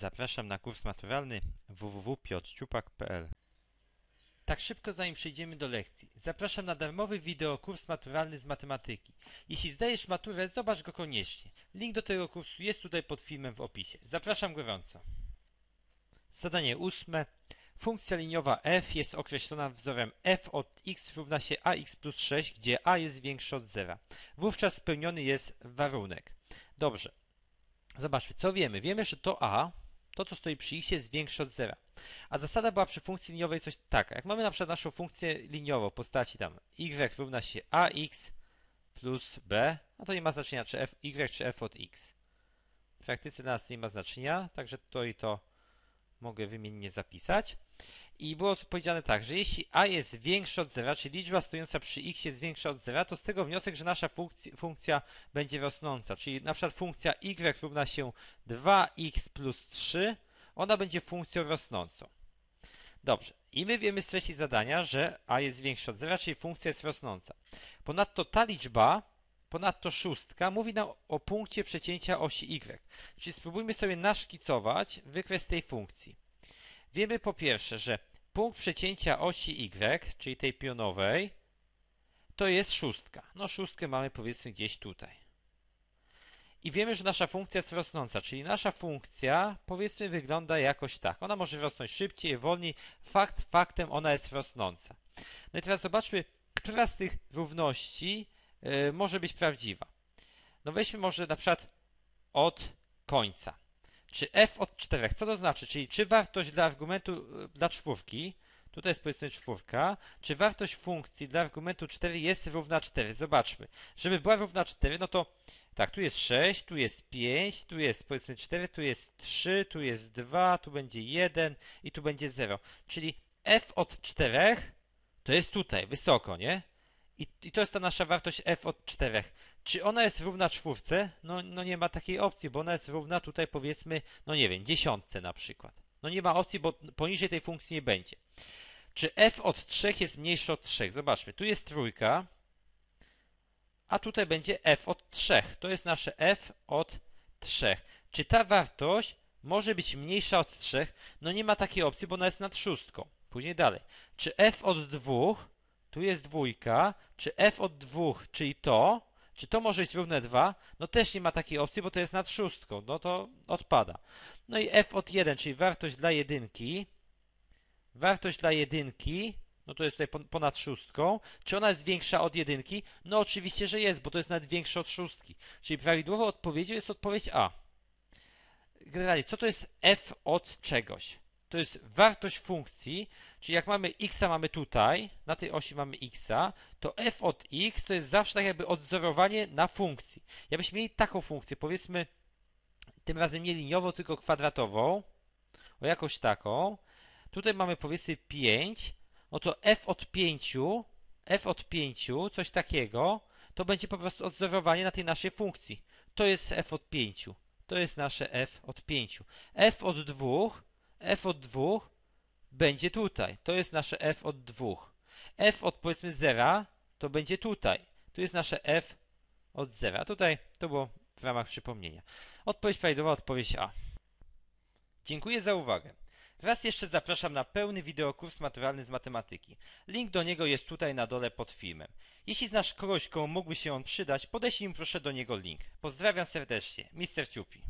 Zapraszam na kurs maturalny www.piotrciupak.pl Tak szybko zanim przejdziemy do lekcji, zapraszam na darmowy wideokurs maturalny z matematyki. Jeśli zdajesz maturę, zobacz go koniecznie. Link do tego kursu jest tutaj pod filmem w opisie. Zapraszam gorąco. Zadanie ósme. Funkcja liniowa f jest określona wzorem f od x równa się ax plus 6, gdzie a jest większe od 0. Wówczas spełniony jest warunek. Dobrze. Zobaczmy, co wiemy. Wiemy, że to a to, co stoi przy x większe od zera. A zasada była przy funkcji liniowej coś taka. Jak mamy na przykład naszą funkcję liniową w postaci tam y równa się ax plus b, no to nie ma znaczenia czy f, y czy f od x. W praktyce dla nas nie ma znaczenia, także to i to mogę wymiennie zapisać i było to powiedziane tak, że jeśli a jest większe od zera, czyli liczba stojąca przy x jest większa od zera, to z tego wniosek, że nasza funkcja, funkcja będzie rosnąca, czyli na przykład funkcja y równa się 2x plus 3, ona będzie funkcją rosnącą. Dobrze. I my wiemy z treści zadania, że a jest większa od zera, czyli funkcja jest rosnąca. Ponadto ta liczba, ponadto szóstka, mówi nam o punkcie przecięcia osi y. Czyli spróbujmy sobie naszkicować wykres tej funkcji. Wiemy po pierwsze, że punkt przecięcia osi Y, czyli tej pionowej, to jest szóstka. No szóstkę mamy powiedzmy gdzieś tutaj. I wiemy, że nasza funkcja jest rosnąca, czyli nasza funkcja powiedzmy wygląda jakoś tak. Ona może rosnąć szybciej, wolniej. Fakt faktem ona jest rosnąca. No i teraz zobaczmy, która z tych równości y, może być prawdziwa. No weźmy może na przykład od końca czy f od 4. Co to znaczy? Czyli czy wartość dla argumentu y, dla czwórki, tutaj jest powiedzmy czwórka, czy wartość funkcji dla argumentu 4 jest równa 4? Zobaczmy. Żeby była równa 4, no to tak, tu jest 6, tu jest 5, tu jest powiedzmy 4, tu jest 3, tu jest 2, tu będzie 1 i tu będzie 0. Czyli f od 4 to jest tutaj, wysoko, nie? I, I, to jest ta nasza wartość f od 4. Czy ona jest równa czwórce? No, no nie ma takiej opcji, bo ona jest równa tutaj powiedzmy, no nie wiem, dziesiątce na przykład. No nie ma opcji, bo poniżej tej funkcji nie będzie. Czy f od 3 jest mniejsze od 3? Zobaczmy, tu jest trójka, a tutaj będzie f od 3. To jest nasze f od 3. Czy ta wartość może być mniejsza od 3? No nie ma takiej opcji, bo ona jest nad szóstką. Później dalej. Czy f od 2 tu jest dwójka, czy f od dwóch, czyli to, czy to może być równe 2? No też nie ma takiej opcji, bo to jest nad szóstką, no to odpada. No i f od 1, czyli wartość dla jedynki, wartość dla jedynki, no to jest tutaj ponad szóstką. Czy ona jest większa od jedynki? No oczywiście, że jest, bo to jest nawet większa od szóstki. Czyli prawidłową odpowiedzią jest odpowiedź A. Generalnie, co to jest f od czegoś? to jest wartość funkcji, czyli jak mamy x mamy tutaj, na tej osi mamy x, to f od x to jest zawsze tak jakby odzorowanie na funkcji. Jakbyśmy mieli taką funkcję, powiedzmy tym razem nie liniową, tylko kwadratową, o jakąś taką, tutaj mamy powiedzmy 5, no to f od 5, f od 5, coś takiego, to będzie po prostu odzorowanie na tej naszej funkcji. To jest f od 5. To jest nasze f od 5. f od 2 f od 2 będzie tutaj. To jest nasze f od 2. f od powiedzmy 0 to będzie tutaj. Tu jest nasze f od 0. Tutaj to było w ramach przypomnienia. Odpowiedź prawidłowa, odpowiedź A. Dziękuję za uwagę. Raz jeszcze zapraszam na pełny wideokurs maturalny z matematyki. Link do niego jest tutaj na dole pod filmem. Jeśli znasz kogoś, komu mógłby się on przydać, podeślij im proszę do niego link. Pozdrawiam serdecznie, Mister Ciupi.